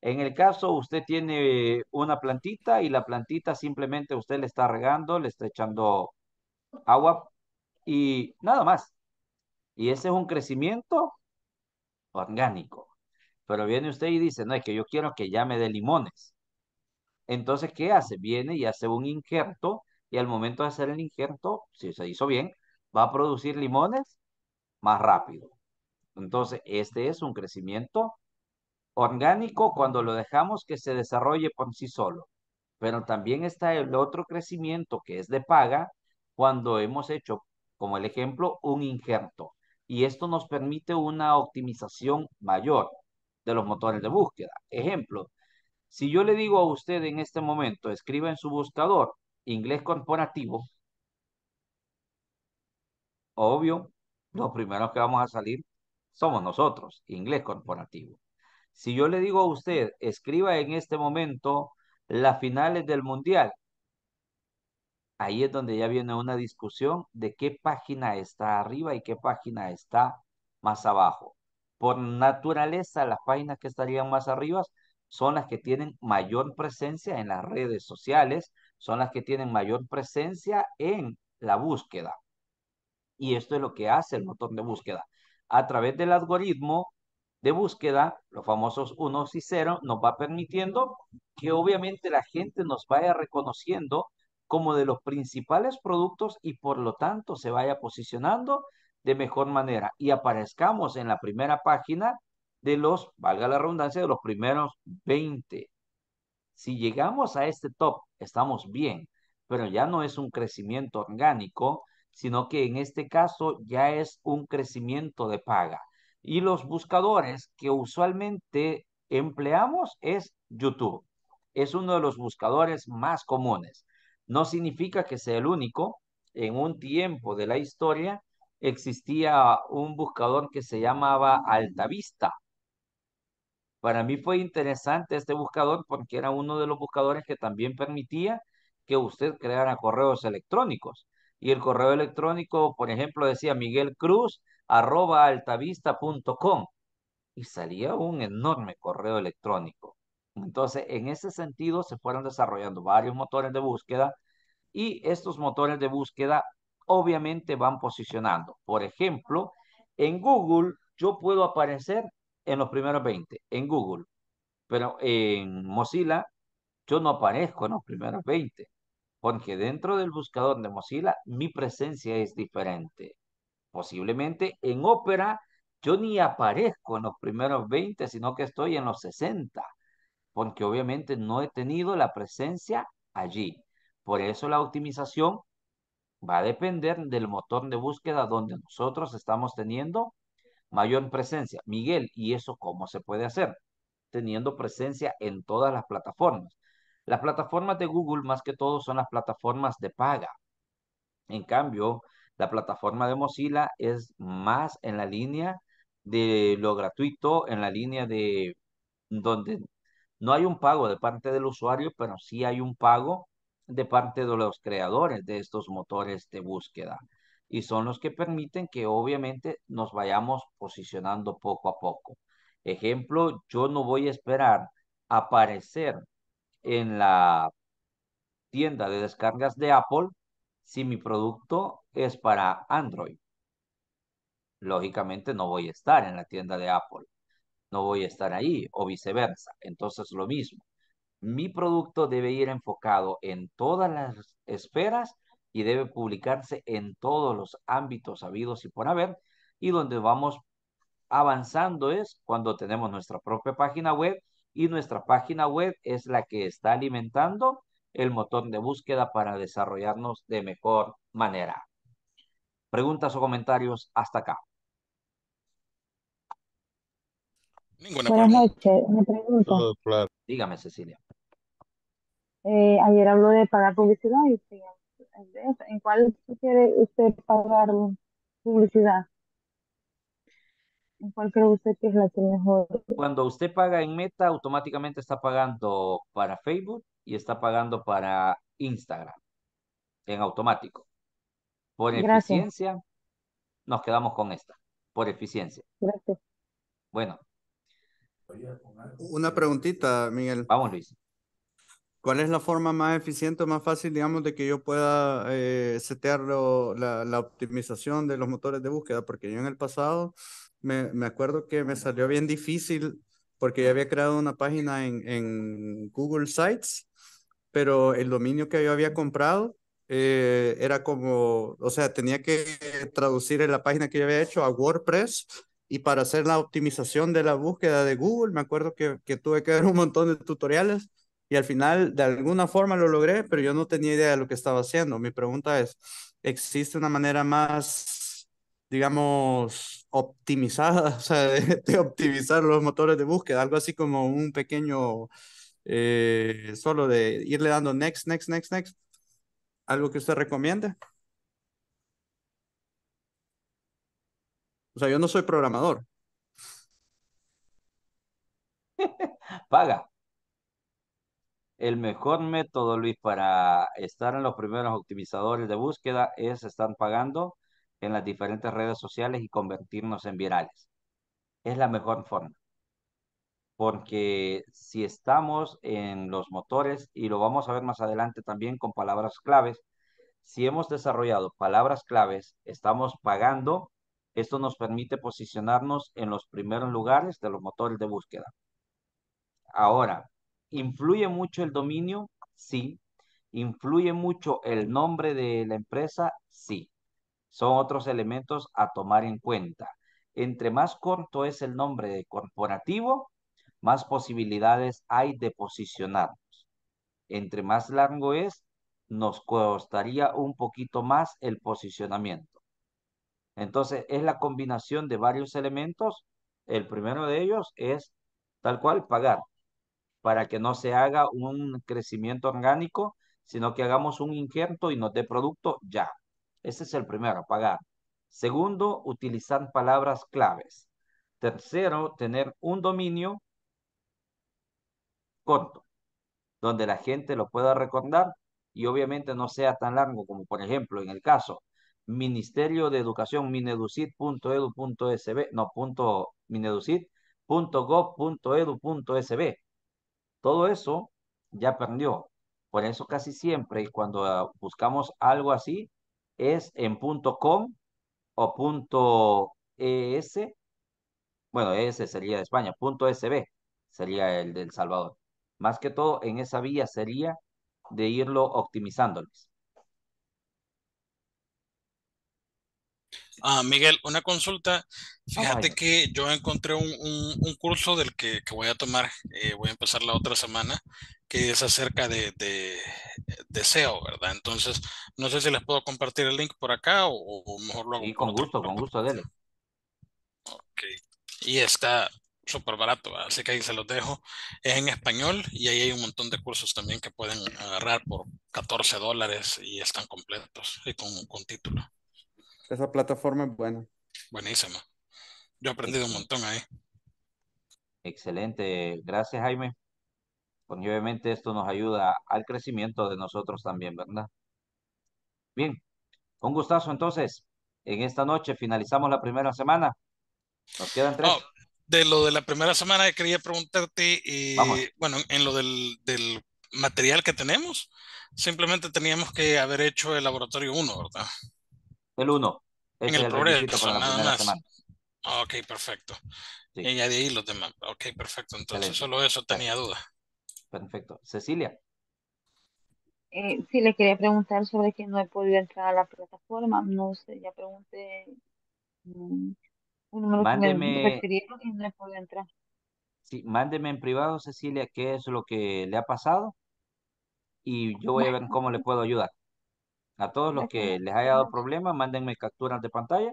en el caso usted tiene una plantita y la plantita simplemente usted le está regando, le está echando agua y nada más. Y ese es un crecimiento orgánico. Pero viene usted y dice, no, es que yo quiero que llame de limones. Entonces, ¿qué hace? Viene y hace un injerto y al momento de hacer el injerto, si se hizo bien, va a producir limones más rápido. Entonces, este es un crecimiento orgánico cuando lo dejamos que se desarrolle por sí solo. Pero también está el otro crecimiento que es de paga cuando hemos hecho como el ejemplo, un injerto. Y esto nos permite una optimización mayor de los motores de búsqueda. Ejemplo, si yo le digo a usted en este momento, escriba en su buscador inglés corporativo, obvio, los primeros que vamos a salir somos nosotros, inglés corporativo. Si yo le digo a usted, escriba en este momento las finales del mundial, ahí es donde ya viene una discusión de qué página está arriba y qué página está más abajo. Por naturaleza, las páginas que estarían más arriba son las que tienen mayor presencia en las redes sociales, son las que tienen mayor presencia en la búsqueda. Y esto es lo que hace el motor de búsqueda. A través del algoritmo de búsqueda, los famosos unos y ceros, nos va permitiendo que obviamente la gente nos vaya reconociendo como de los principales productos y por lo tanto se vaya posicionando de mejor manera y aparezcamos en la primera página de los, valga la redundancia, de los primeros 20. Si llegamos a este top, estamos bien, pero ya no es un crecimiento orgánico, sino que en este caso ya es un crecimiento de paga. Y los buscadores que usualmente empleamos es YouTube. Es uno de los buscadores más comunes. No significa que sea el único. En un tiempo de la historia existía un buscador que se llamaba Altavista. Para mí fue interesante este buscador porque era uno de los buscadores que también permitía que usted creara correos electrónicos. Y el correo electrónico, por ejemplo, decía Miguel Cruz arroba altavista.com y salía un enorme correo electrónico. Entonces, en ese sentido, se fueron desarrollando varios motores de búsqueda y estos motores de búsqueda obviamente van posicionando. Por ejemplo, en Google yo puedo aparecer en los primeros 20, en Google, pero en Mozilla yo no aparezco en los primeros 20, porque dentro del buscador de Mozilla mi presencia es diferente. Posiblemente en Opera yo ni aparezco en los primeros 20, sino que estoy en los 60 porque obviamente no he tenido la presencia allí. Por eso la optimización va a depender del motor de búsqueda donde nosotros estamos teniendo mayor presencia. Miguel, ¿y eso cómo se puede hacer? Teniendo presencia en todas las plataformas. Las plataformas de Google más que todo son las plataformas de paga. En cambio, la plataforma de Mozilla es más en la línea de lo gratuito, en la línea de donde no hay un pago de parte del usuario, pero sí hay un pago de parte de los creadores de estos motores de búsqueda. Y son los que permiten que obviamente nos vayamos posicionando poco a poco. Ejemplo, yo no voy a esperar aparecer en la tienda de descargas de Apple si mi producto es para Android. Lógicamente no voy a estar en la tienda de Apple no voy a estar ahí o viceversa. Entonces, lo mismo, mi producto debe ir enfocado en todas las esferas y debe publicarse en todos los ámbitos habidos y por haber y donde vamos avanzando es cuando tenemos nuestra propia página web y nuestra página web es la que está alimentando el motor de búsqueda para desarrollarnos de mejor manera. Preguntas o comentarios hasta acá. Buenas noches, me pregunto Dígame, Cecilia. Eh, ayer habló de pagar publicidad y ¿en cuál quiere usted pagar publicidad? ¿En cuál cree usted que es la que mejor? Cuando usted paga en Meta, automáticamente está pagando para Facebook y está pagando para Instagram, en automático. Por eficiencia, nos quedamos con esta, por eficiencia. Gracias. Bueno, una preguntita, Miguel. Vamos, Luis. ¿Cuál es la forma más eficiente, más fácil, digamos, de que yo pueda eh, setear la, optimización de los motores de búsqueda? Porque yo en el pasado me, acuerdo que me salió bien difícil porque yo había creado una página en, en Google Sites, pero el dominio que yo había comprado eh, era como, o sea, tenía que traducir la página que yo había hecho a WordPress y para hacer la optimización de la búsqueda de Google, me acuerdo que, tuve que ver un montón de tutoriales y al final de alguna forma lo logré, pero yo no tenía idea de lo que estaba haciendo. Mi pregunta es, ¿existe una manera más, digamos, optimizada, o sea, de, optimizar los motores de búsqueda? Algo así como un pequeño, eh, solo de irle dando next, next, next, next. ¿Algo que usted recomiende? O sea, yo no soy programador. Paga. El mejor método, Luis, para estar en los primeros optimizadores de búsqueda es estar pagando en las diferentes redes sociales y convertirnos en virales. Es la mejor forma. Porque si estamos en los motores, y lo vamos a ver más adelante también con palabras claves, si hemos desarrollado palabras claves, estamos pagando esto nos permite posicionarnos en los primeros lugares de los motores de búsqueda. Ahora, ¿influye mucho el dominio? Sí. ¿Influye mucho el nombre de la empresa? Sí. Son otros elementos a tomar en cuenta. Entre más corto es el nombre de corporativo, más posibilidades hay de posicionarnos. Entre más largo es, nos costaría un poquito más el posicionamiento. Entonces, es la combinación de varios elementos. El primero de ellos es tal cual pagar, para que no se haga un crecimiento orgánico, sino que hagamos un injerto y nos dé producto ya. Ese es el primero, pagar. Segundo, utilizar palabras claves. Tercero, tener un dominio corto, donde la gente lo pueda recordar y obviamente no sea tan largo como por ejemplo en el caso Ministerio de Educación, mineducit.edu.sb, no, punto, mineducit.gov.edu.sb. Todo eso ya perdió. Por eso casi siempre cuando ah, buscamos algo así es en .com o .es, bueno, ese sería de España, punto sería el del El Salvador. Más que todo en esa vía sería de irlo optimizándoles. Ah, Miguel, una consulta. Ah, Fíjate que yo encontré un, curso del que, voy a tomar, eh, voy a empezar la otra semana, que es acerca de, de, SEO, ¿verdad? Entonces, no sé si les puedo compartir el link por acá o, mejor lo hago. Sí, con gusto, con gusto, dele. Ok. Y está, súper barato, así que ahí se los dejo. Es en español y ahí hay un montón de cursos también que pueden agarrar por 14 dólares y están completos y con, con título. Esa plataforma es buena. Buenísima. Yo he aprendido un montón ahí. Excelente. Gracias, Jaime. Porque obviamente esto nos ayuda al crecimiento de nosotros también, ¿verdad? Bien, Con gustazo entonces. En esta noche finalizamos la primera semana. Nos quedan tres. Oh, de lo de la primera semana quería preguntarte, eh, bueno, en lo del, del, material que tenemos, simplemente teníamos que haber hecho el laboratorio 1, ¿verdad? El 1. el, ah, Ok, perfecto. los demás. Ok, perfecto. Entonces solo eso tenía duda. Perfecto. Cecilia. Eh, sí, le quería preguntar sobre que no he podido entrar a la plataforma. No sé, ya pregunté mm, un número Mándeme... que y no he podido entrar. Sí, mándeme en privado, Cecilia, qué es lo que le ha pasado y yo voy a ver cómo le puedo ayudar. A todos los que les haya dado problemas, mándenme capturas de pantalla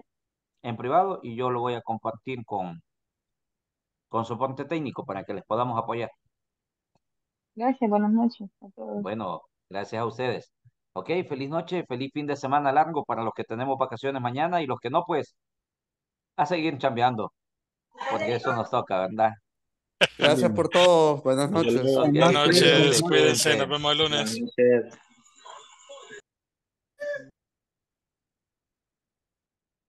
en privado y yo lo voy a compartir con, con soporte técnico para que les podamos apoyar. Gracias, buenas noches a todos. Bueno, gracias a ustedes. Ok, feliz noche, feliz fin de semana largo para los que tenemos vacaciones mañana y los que no, pues a seguir chambeando, porque eso nos toca, ¿verdad? Gracias por todo. Buenas noches. Buenas noches. Cuídense. Nos vemos el lunes.